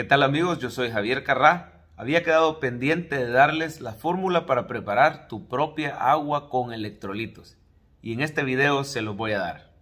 ¿Qué tal amigos? Yo soy Javier Carrá. Había quedado pendiente de darles la fórmula para preparar tu propia agua con electrolitos y en este video se los voy a dar.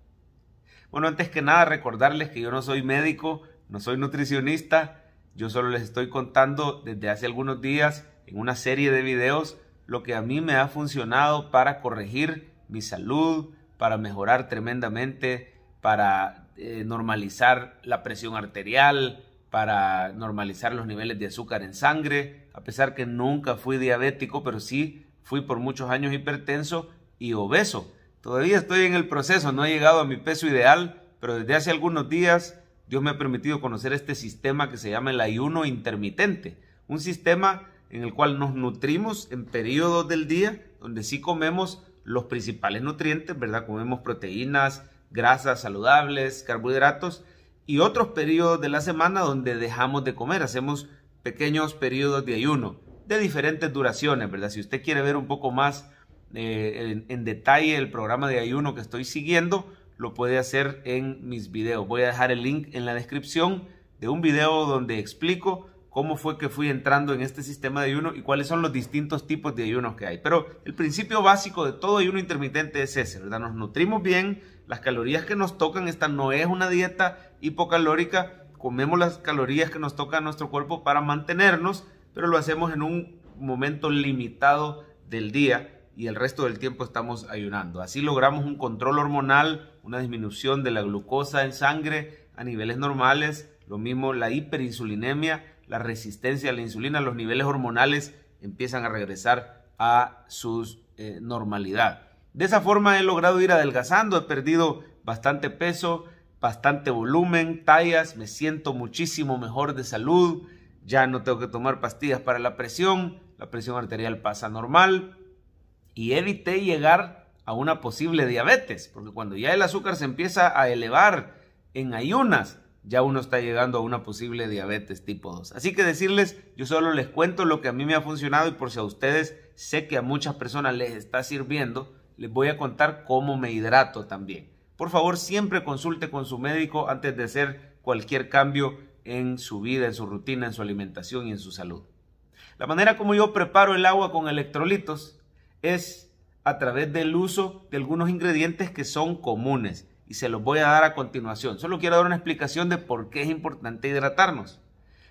Bueno, antes que nada recordarles que yo no soy médico, no soy nutricionista, yo solo les estoy contando desde hace algunos días en una serie de videos lo que a mí me ha funcionado para corregir mi salud, para mejorar tremendamente, para eh, normalizar la presión arterial, para normalizar los niveles de azúcar en sangre, a pesar que nunca fui diabético, pero sí fui por muchos años hipertenso y obeso. Todavía estoy en el proceso, no he llegado a mi peso ideal, pero desde hace algunos días Dios me ha permitido conocer este sistema que se llama el ayuno intermitente, un sistema en el cual nos nutrimos en periodos del día donde sí comemos los principales nutrientes, ¿verdad? Comemos proteínas, grasas saludables, carbohidratos, y otros periodos de la semana donde dejamos de comer, hacemos pequeños periodos de ayuno de diferentes duraciones, ¿verdad? Si usted quiere ver un poco más eh, en, en, detalle el programa de ayuno que estoy siguiendo, lo puede hacer en mis videos. Voy a dejar el link en la descripción de un video donde explico cómo fue que fui entrando en este sistema de ayuno y cuáles son los distintos tipos de ayunos que hay. Pero el principio básico de todo ayuno intermitente es ese, ¿verdad? Nos nutrimos bien, las calorías que nos tocan, esta no es una dieta hipocalórica, comemos las calorías que nos toca a nuestro cuerpo para mantenernos, pero lo hacemos en un momento limitado del día y el resto del tiempo estamos ayunando. Así logramos un control hormonal, una disminución de la glucosa en sangre a niveles normales, lo mismo la hiperinsulinemia la resistencia a la insulina, los niveles hormonales empiezan a regresar a su eh, normalidad. De esa forma he logrado ir adelgazando, he perdido bastante peso, bastante volumen, tallas, me siento muchísimo mejor de salud, ya no tengo que tomar pastillas para la presión, la presión arterial pasa normal y evité llegar a una posible diabetes, porque cuando ya el azúcar se empieza a elevar en ayunas, ya uno está llegando a una posible diabetes tipo 2. Así que decirles, yo solo les cuento lo que a mí me ha funcionado y por si a ustedes sé que a muchas personas les está sirviendo, les voy a contar cómo me hidrato también. Por favor, siempre consulte con su médico antes de hacer cualquier cambio en su vida, en su rutina, en su alimentación y en su salud. La manera como yo preparo el agua con electrolitos es a través del uso de algunos ingredientes que son comunes y se los voy a dar a continuación. Solo quiero dar una explicación de por qué es importante hidratarnos.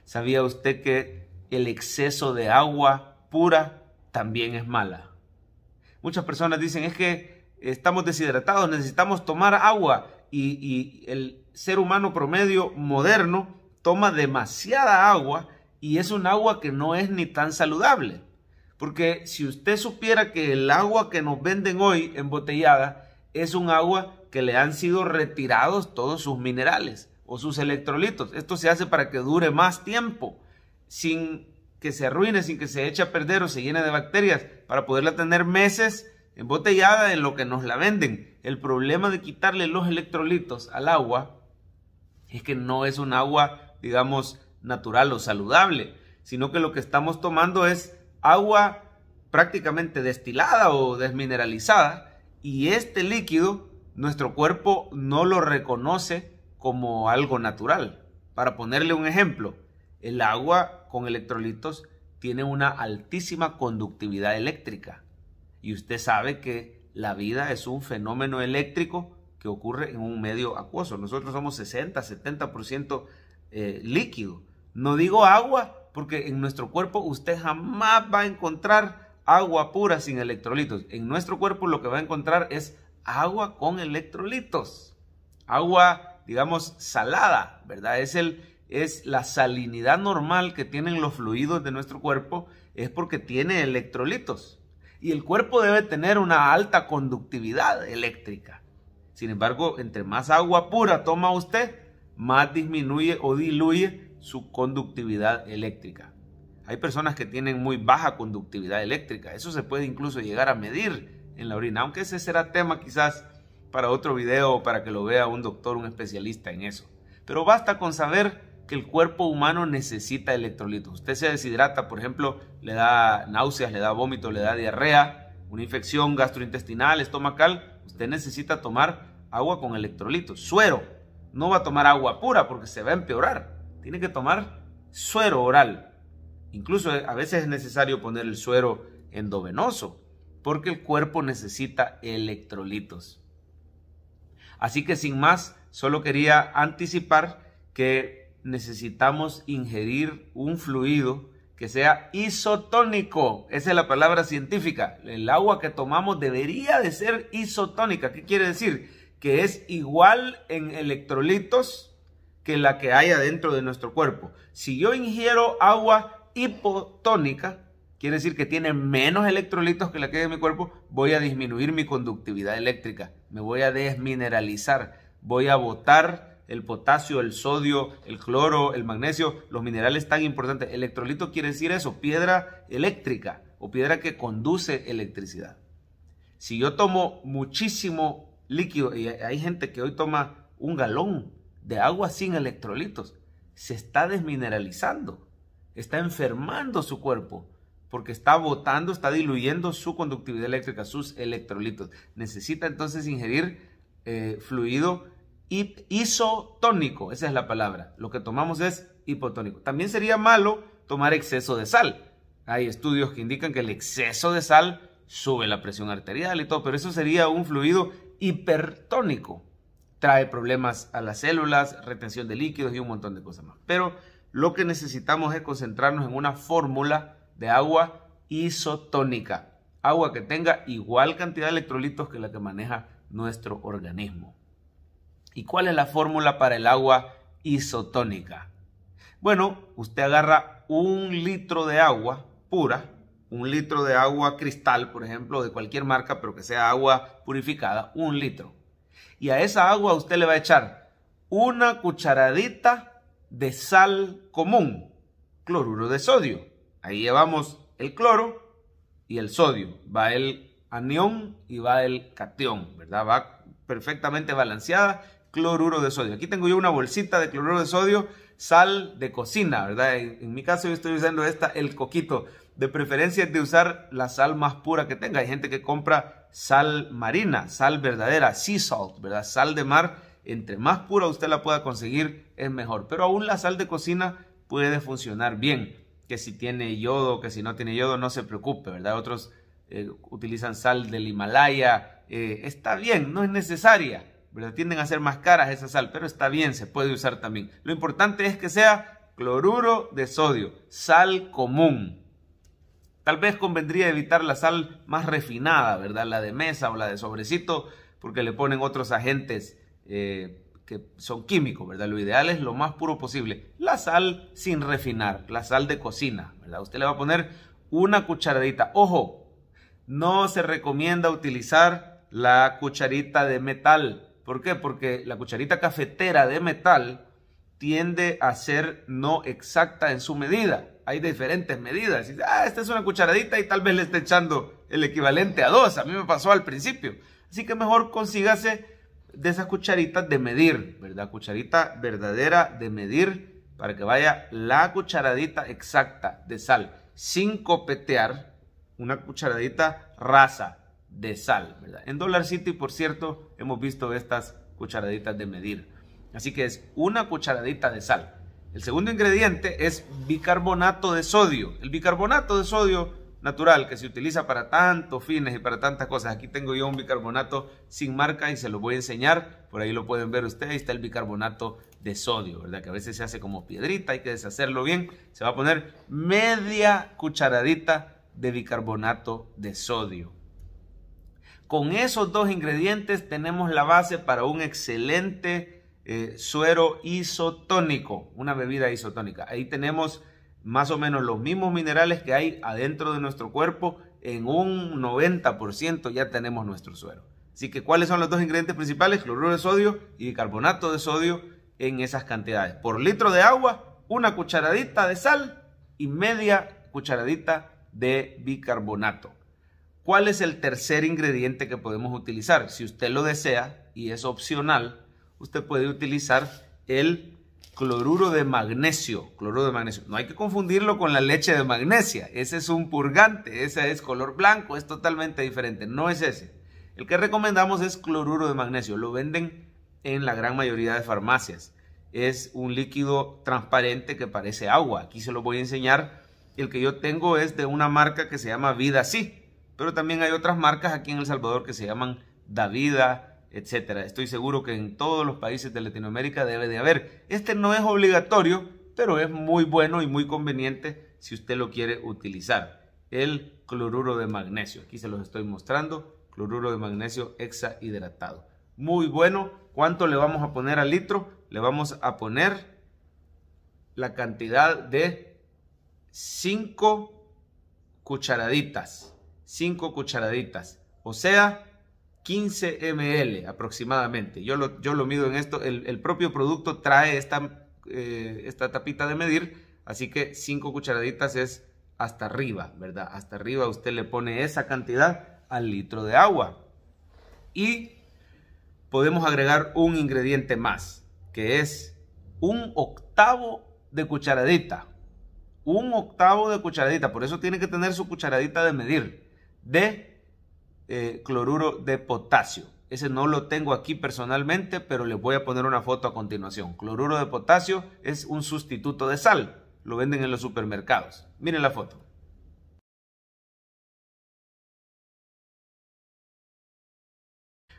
¿Sabía usted que el exceso de agua pura también es mala? Muchas personas dicen es que estamos deshidratados, necesitamos tomar agua y, y el ser humano promedio moderno toma demasiada agua y es un agua que no es ni tan saludable. Porque si usted supiera que el agua que nos venden hoy embotellada es un agua que le han sido retirados todos sus minerales o sus electrolitos. Esto se hace para que dure más tiempo, sin que se arruine, sin que se eche a perder o se llene de bacterias, para poderla tener meses embotellada en lo que nos la venden. El problema de quitarle los electrolitos al agua es que no es un agua, digamos, natural o saludable, sino que lo que estamos tomando es agua prácticamente destilada o desmineralizada y este líquido nuestro cuerpo no lo reconoce como algo natural. Para ponerle un ejemplo, el agua con electrolitos tiene una altísima conductividad eléctrica. Y usted sabe que la vida es un fenómeno eléctrico que ocurre en un medio acuoso. Nosotros somos 60, 70% eh, líquido. No digo agua, porque en nuestro cuerpo usted jamás va a encontrar agua pura sin electrolitos. En nuestro cuerpo lo que va a encontrar es agua con electrolitos, agua, digamos, salada, ¿verdad? Es, el, es la salinidad normal que tienen los fluidos de nuestro cuerpo, es porque tiene electrolitos. Y el cuerpo debe tener una alta conductividad eléctrica. Sin embargo, entre más agua pura toma usted, más disminuye o diluye su conductividad eléctrica. Hay personas que tienen muy baja conductividad eléctrica. Eso se puede incluso llegar a medir en la orina. Aunque ese será tema quizás para otro video o para que lo vea un doctor, un especialista en eso. Pero basta con saber que el cuerpo humano necesita electrolitos. Usted se deshidrata, por ejemplo, le da náuseas, le da vómito, le da diarrea, una infección gastrointestinal, estomacal, usted necesita tomar agua con electrolitos, suero. No va a tomar agua pura porque se va a empeorar. Tiene que tomar suero oral. Incluso a veces es necesario poner el suero endovenoso porque el cuerpo necesita electrolitos. Así que sin más, solo quería anticipar que necesitamos ingerir un fluido que sea isotónico. Esa es la palabra científica. El agua que tomamos debería de ser isotónica. ¿Qué quiere decir? Que es igual en electrolitos que la que hay adentro de nuestro cuerpo. Si yo ingiero agua hipotónica, Quiere decir que tiene menos electrolitos que la que hay en mi cuerpo, voy a disminuir mi conductividad eléctrica, me voy a desmineralizar, voy a botar el potasio, el sodio, el cloro, el magnesio, los minerales tan importantes. Electrolito quiere decir eso, piedra eléctrica o piedra que conduce electricidad. Si yo tomo muchísimo líquido, y hay gente que hoy toma un galón de agua sin electrolitos, se está desmineralizando, está enfermando su cuerpo porque está botando, está diluyendo su conductividad eléctrica, sus electrolitos. Necesita entonces ingerir eh, fluido isotónico, esa es la palabra. Lo que tomamos es hipotónico. También sería malo tomar exceso de sal. Hay estudios que indican que el exceso de sal sube la presión arterial y todo, pero eso sería un fluido hipertónico. Trae problemas a las células, retención de líquidos y un montón de cosas más. Pero lo que necesitamos es concentrarnos en una fórmula de agua isotónica. Agua que tenga igual cantidad de electrolitos que la que maneja nuestro organismo. ¿Y cuál es la fórmula para el agua isotónica? Bueno, usted agarra un litro de agua pura, un litro de agua cristal, por ejemplo, de cualquier marca, pero que sea agua purificada, un litro. Y a esa agua usted le va a echar una cucharadita de sal común, cloruro de sodio. Ahí llevamos el cloro y el sodio. Va el anión y va el cation, ¿verdad? Va perfectamente balanceada, cloruro de sodio. Aquí tengo yo una bolsita de cloruro de sodio, sal de cocina, ¿verdad? En, mi caso yo estoy usando esta, el coquito. De preferencia es de usar la sal más pura que tenga. Hay gente que compra sal marina, sal verdadera, sea salt, ¿verdad? Sal de mar. Entre más pura usted la pueda conseguir, es mejor. Pero aún la sal de cocina puede funcionar bien que si tiene yodo, que si no tiene yodo, no se preocupe, ¿verdad? Otros eh, utilizan sal del Himalaya, eh, está bien, no es necesaria, ¿verdad? Tienden a ser más caras esa sal, pero está bien, se puede usar también. Lo importante es que sea cloruro de sodio, sal común. Tal vez convendría evitar la sal más refinada, ¿verdad? La de mesa o la de sobrecito, porque le ponen otros agentes. Eh, que son químicos, ¿verdad? Lo ideal es lo más puro posible. La sal sin refinar, la sal de cocina, ¿verdad? Usted le va a poner una cucharadita. Ojo, no se recomienda utilizar la cucharita de metal. ¿Por qué? Porque la cucharita cafetera de metal tiende a ser no exacta en su medida. Hay diferentes medidas. Ah, esta es una cucharadita y tal vez le esté echando el equivalente a dos. A mí me pasó al principio. Así que mejor consígase de esas cucharitas de medir, ¿verdad? Cucharita verdadera de medir para que vaya la cucharadita exacta de sal, sin copetear una cucharadita rasa de sal, ¿verdad? En Dollar City, por cierto, hemos visto estas cucharaditas de medir. Así que es una cucharadita de sal. El segundo ingrediente es bicarbonato de sodio. El bicarbonato de sodio natural que se utiliza para tantos fines y para tantas cosas. Aquí tengo yo un bicarbonato sin marca y se lo voy a enseñar. Por ahí lo pueden ver ustedes. está el bicarbonato de sodio, ¿verdad? Que a veces se hace como piedrita, hay que deshacerlo bien. Se va a poner media cucharadita de bicarbonato de sodio. Con esos dos ingredientes tenemos la base para un excelente eh, suero isotónico, una bebida isotónica. Ahí tenemos más o menos los mismos minerales que hay adentro de nuestro cuerpo, en un 90% ya tenemos nuestro suero. Así que, ¿cuáles son los dos ingredientes principales? Cloruro de sodio y bicarbonato de sodio en esas cantidades. Por litro de agua, una cucharadita de sal y media cucharadita de bicarbonato. ¿Cuál es el tercer ingrediente que podemos utilizar? Si usted lo desea y es opcional, usted puede utilizar el cloruro de magnesio, cloruro de magnesio. No hay que confundirlo con la leche de magnesia, ese es un purgante, ese es color blanco, es totalmente diferente, no es ese. El que recomendamos es cloruro de magnesio, lo venden en la gran mayoría de farmacias. Es un líquido transparente que parece agua, aquí se lo voy a enseñar. El que yo tengo es de una marca que se llama Vida Sí, pero también hay otras marcas aquí en El Salvador que se llaman Davida, etcétera. Estoy seguro que en todos los países de Latinoamérica debe de haber. Este no es obligatorio, pero es muy bueno y muy conveniente si usted lo quiere utilizar. El cloruro de magnesio. Aquí se los estoy mostrando. Cloruro de magnesio hexahidratado. Muy bueno. ¿Cuánto le vamos a poner al litro? Le vamos a poner la cantidad de 5 cucharaditas. 5 cucharaditas. O sea, 15 ml aproximadamente. Yo lo, yo lo mido en esto. El, propio producto trae esta, eh, esta tapita de medir, así que 5 cucharaditas es hasta arriba, ¿verdad? Hasta arriba usted le pone esa cantidad al litro de agua. Y podemos agregar un ingrediente más, que es un octavo de cucharadita. Un octavo de cucharadita, por eso tiene que tener su cucharadita de medir de eh, cloruro de potasio. Ese no lo tengo aquí personalmente, pero les voy a poner una foto a continuación. Cloruro de potasio es un sustituto de sal. Lo venden en los supermercados. Miren la foto.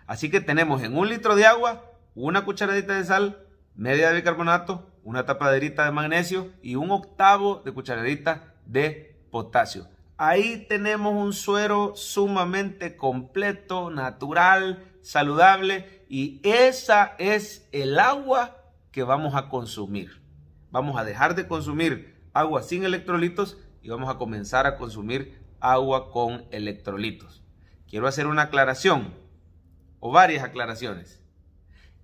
Así que tenemos en un litro de agua una cucharadita de sal, media de bicarbonato, una tapaderita de magnesio y un octavo de cucharadita de potasio. Ahí tenemos un suero sumamente completo, natural, saludable y esa es el agua que vamos a consumir. Vamos a dejar de consumir agua sin electrolitos y vamos a comenzar a consumir agua con electrolitos. Quiero hacer una aclaración o varias aclaraciones.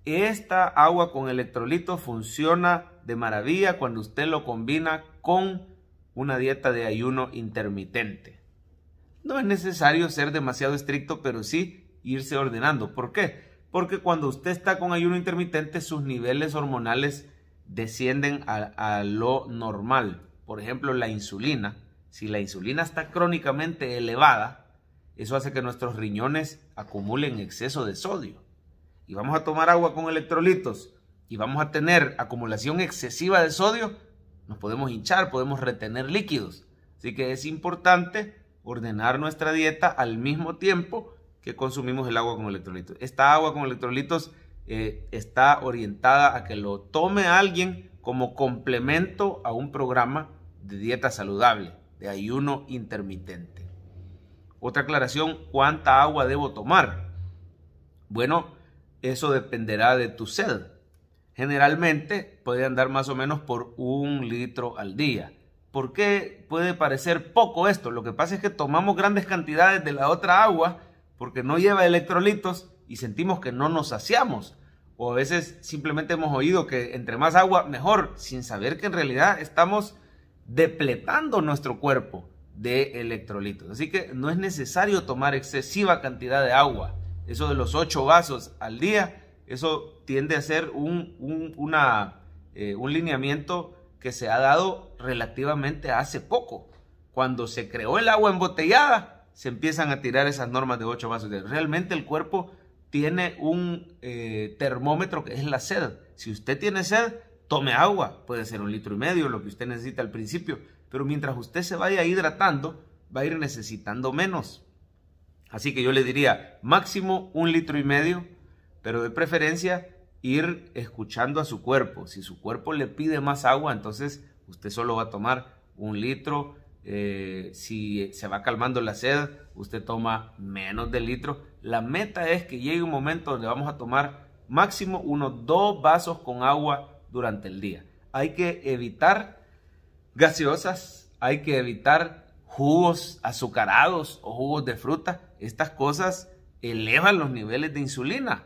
Esta agua con electrolitos funciona de maravilla cuando usted lo combina con una dieta de ayuno intermitente. No es necesario ser demasiado estricto, pero sí irse ordenando. ¿Por qué? Porque cuando usted está con ayuno intermitente, sus niveles hormonales descienden a, a lo normal. Por ejemplo, la insulina. Si la insulina está crónicamente elevada, eso hace que nuestros riñones acumulen exceso de sodio. Y vamos a tomar agua con electrolitos y vamos a tener acumulación excesiva de sodio, nos podemos hinchar, podemos retener líquidos. Así que es importante ordenar nuestra dieta al mismo tiempo que consumimos el agua con electrolitos. Esta agua con electrolitos eh, está orientada a que lo tome alguien como complemento a un programa de dieta saludable, de ayuno intermitente. Otra aclaración, ¿cuánta agua debo tomar? Bueno, eso dependerá de tu sed generalmente puede andar más o menos por un litro al día. ¿Por qué puede parecer poco esto? Lo que pasa es que tomamos grandes cantidades de la otra agua porque no lleva electrolitos y sentimos que no nos saciamos. O a veces simplemente hemos oído que entre más agua mejor, sin saber que en realidad estamos depletando nuestro cuerpo de electrolitos. Así que no es necesario tomar excesiva cantidad de agua. Eso de los 8 vasos al día eso tiende a ser eh, un, lineamiento que se ha dado relativamente hace poco. Cuando se creó el agua embotellada, se empiezan a tirar esas normas de 8 vasos de Realmente el cuerpo tiene un eh, termómetro que es la sed. Si usted tiene sed, tome agua. Puede ser un litro y medio, lo que usted necesita al principio. Pero mientras usted se vaya hidratando, va a ir necesitando menos. Así que yo le diría máximo un litro y medio pero de preferencia ir escuchando a su cuerpo. Si su cuerpo le pide más agua, entonces usted solo va a tomar un litro. Eh, si se va calmando la sed, usted toma menos de litro. La meta es que llegue un momento donde vamos a tomar máximo unos dos vasos con agua durante el día. Hay que evitar gaseosas, hay que evitar jugos azucarados o jugos de fruta. Estas cosas elevan los niveles de insulina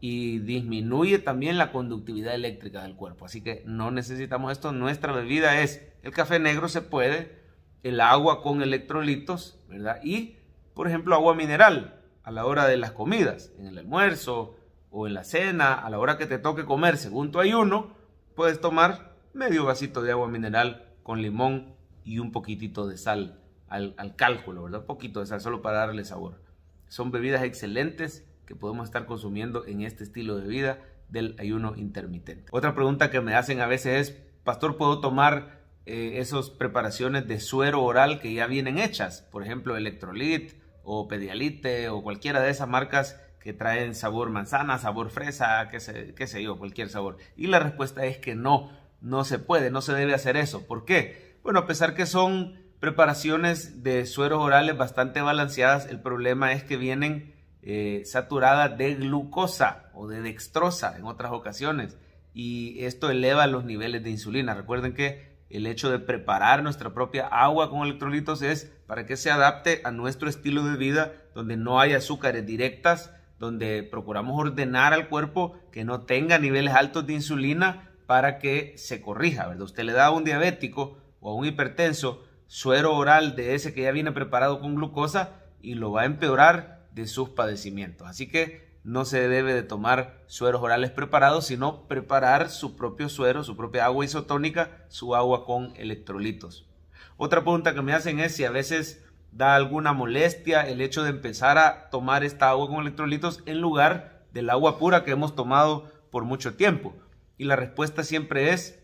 y disminuye también la conductividad eléctrica del cuerpo. Así que no necesitamos esto. Nuestra bebida es el café negro se puede, el agua con electrolitos, ¿verdad? Y, por ejemplo, agua mineral a la hora de las comidas, en el almuerzo o en la cena, a la hora que te toque comer según tu ayuno, puedes tomar medio vasito de agua mineral con limón y un poquitito de sal al, al cálculo, ¿verdad? Un poquito de sal solo para darle sabor. Son bebidas excelentes que podemos estar consumiendo en este estilo de vida del ayuno intermitente. Otra pregunta que me hacen a veces es, pastor, ¿puedo tomar eh, esas preparaciones de suero oral que ya vienen hechas? Por ejemplo, Electrolit o Pedialite o cualquiera de esas marcas que traen sabor manzana, sabor fresa, qué sé, qué sé yo, cualquier sabor. Y la respuesta es que no, no se puede, no se debe hacer eso. ¿Por qué? Bueno, a pesar que son preparaciones de sueros orales bastante balanceadas, el problema es que vienen eh, saturada de glucosa o de dextrosa en otras ocasiones y esto eleva los niveles de insulina. Recuerden que el hecho de preparar nuestra propia agua con electrolitos es para que se adapte a nuestro estilo de vida donde no hay azúcares directas, donde procuramos ordenar al cuerpo que no tenga niveles altos de insulina para que se corrija, ¿verdad? Usted le da a un diabético o a un hipertenso suero oral de ese que ya viene preparado con glucosa y lo va a empeorar de sus padecimientos. Así que no se debe de tomar sueros orales preparados, sino preparar su propio suero, su propia agua isotónica, su agua con electrolitos. Otra pregunta que me hacen es si a veces da alguna molestia el hecho de empezar a tomar esta agua con electrolitos en lugar del agua pura que hemos tomado por mucho tiempo. Y la respuesta siempre es,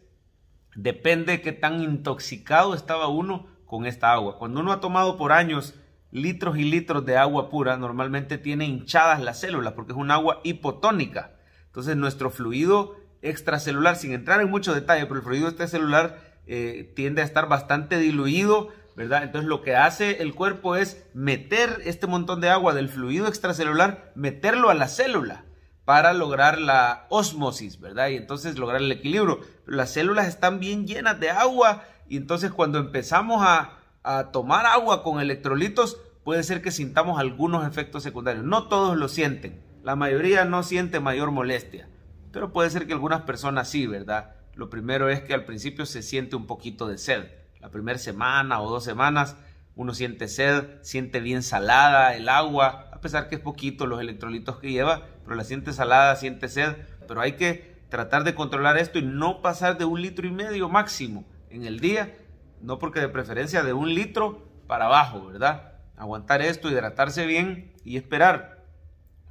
depende de qué tan intoxicado estaba uno con esta agua. Cuando uno ha tomado por años litros y litros de agua pura normalmente tiene hinchadas las células porque es un agua hipotónica. Entonces nuestro fluido extracelular, sin entrar en mucho detalle, pero el fluido extracelular eh, tiende a estar bastante diluido, ¿verdad? Entonces lo que hace el cuerpo es meter este montón de agua del fluido extracelular, meterlo a la célula para lograr la osmosis, ¿verdad? Y entonces lograr el equilibrio. Pero las células están bien llenas de agua y entonces cuando empezamos a a tomar agua con electrolitos, puede ser que sintamos algunos efectos secundarios. No todos lo sienten. La mayoría no siente mayor molestia. Pero puede ser que algunas personas sí, ¿verdad? Lo primero es que al principio se siente un poquito de sed. La primera semana o dos semanas uno siente sed, siente bien salada el agua, a pesar que es poquito los electrolitos que lleva, pero la siente salada, siente sed. Pero hay que tratar de controlar esto y no pasar de un litro y medio máximo en el día no porque de preferencia de un litro para abajo, ¿verdad? Aguantar esto, hidratarse bien y esperar.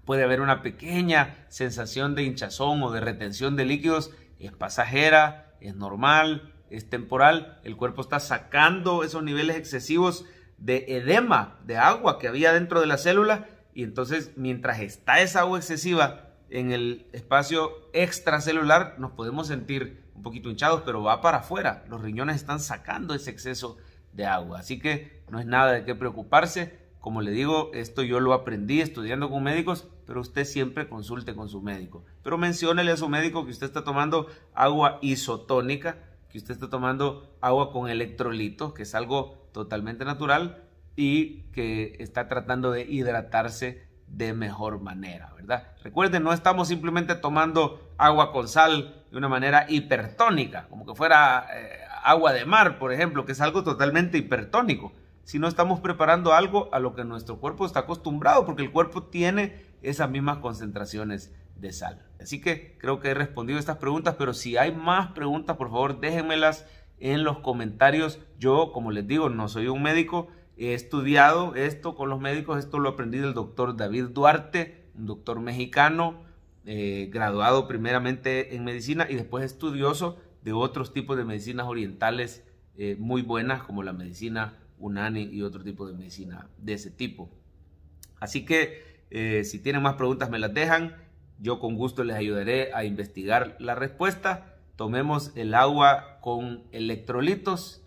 Puede haber una pequeña sensación de hinchazón o de retención de líquidos, es pasajera, es normal, es temporal, el cuerpo está sacando esos niveles excesivos de edema, de agua que había dentro de la célula y entonces mientras está esa agua excesiva en el espacio extracelular nos podemos sentir un poquito hinchados, pero va para afuera. Los riñones están sacando ese exceso de agua. Así que no es nada de qué preocuparse. Como le digo, esto yo lo aprendí estudiando con médicos, pero usted siempre consulte con su médico. Pero menciónele a su médico que usted está tomando agua isotónica, que usted está tomando agua con electrolitos, que es algo totalmente natural y que está tratando de hidratarse de mejor manera, ¿verdad? Recuerden, no estamos simplemente tomando agua con sal de una manera hipertónica, como que fuera eh, agua de mar, por ejemplo, que es algo totalmente hipertónico, sino estamos preparando algo a lo que nuestro cuerpo está acostumbrado, porque el cuerpo tiene esas mismas concentraciones de sal. Así que creo que he respondido estas preguntas, pero si hay más preguntas, por favor, déjenmelas en los comentarios. Yo, como les digo, no soy un médico, He estudiado esto con los médicos, esto lo aprendí del doctor David Duarte, un doctor mexicano, eh, graduado primeramente en medicina y después estudioso de otros tipos de medicinas orientales eh, muy buenas, como la medicina Unani y otro tipo de medicina de ese tipo. Así que eh, si tienen más preguntas me las dejan, yo con gusto les ayudaré a investigar la respuesta. Tomemos el agua con electrolitos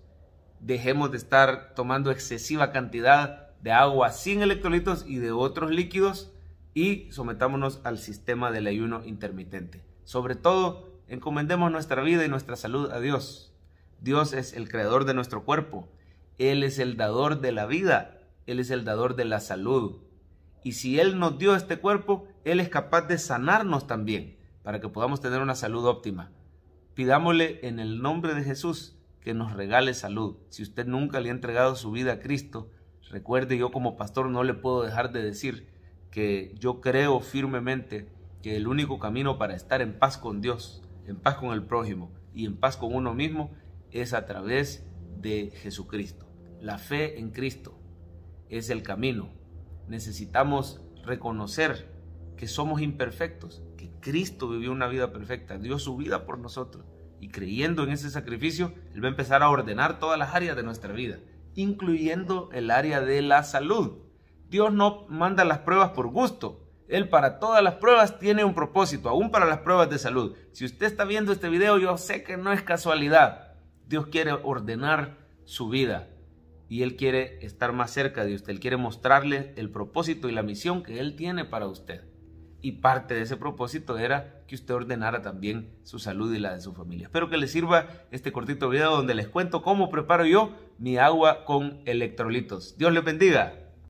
dejemos de estar tomando excesiva cantidad de agua sin electrolitos y de otros líquidos y sometámonos al sistema del ayuno intermitente. Sobre todo, encomendemos nuestra vida y nuestra salud a Dios. Dios es el creador de nuestro cuerpo. Él es el dador de la vida. Él es el dador de la salud. Y si Él nos dio este cuerpo, Él es capaz de sanarnos también para que podamos tener una salud óptima. Pidámosle en el nombre de Jesús que nos regale salud. Si usted nunca le ha entregado su vida a Cristo, recuerde yo como pastor no le puedo dejar de decir que yo creo firmemente que el único camino para estar en paz con Dios, en paz con el prójimo y en paz con uno mismo es a través de Jesucristo. La fe en Cristo es el camino. Necesitamos reconocer que somos imperfectos, que Cristo vivió una vida perfecta, dio su vida por nosotros y creyendo en ese sacrificio, Él va a empezar a ordenar todas las áreas de nuestra vida, incluyendo el área de la salud. Dios no manda las pruebas por gusto. Él para todas las pruebas tiene un propósito, aún para las pruebas de salud. Si usted está viendo este video, yo sé que no es casualidad. Dios quiere ordenar su vida y Él quiere estar más cerca de usted. Él quiere mostrarle el propósito y la misión que Él tiene para usted y parte de ese propósito era que usted ordenara también su salud y la de su familia. Espero que les sirva este cortito video donde les cuento cómo preparo yo mi agua con electrolitos. Dios les bendiga.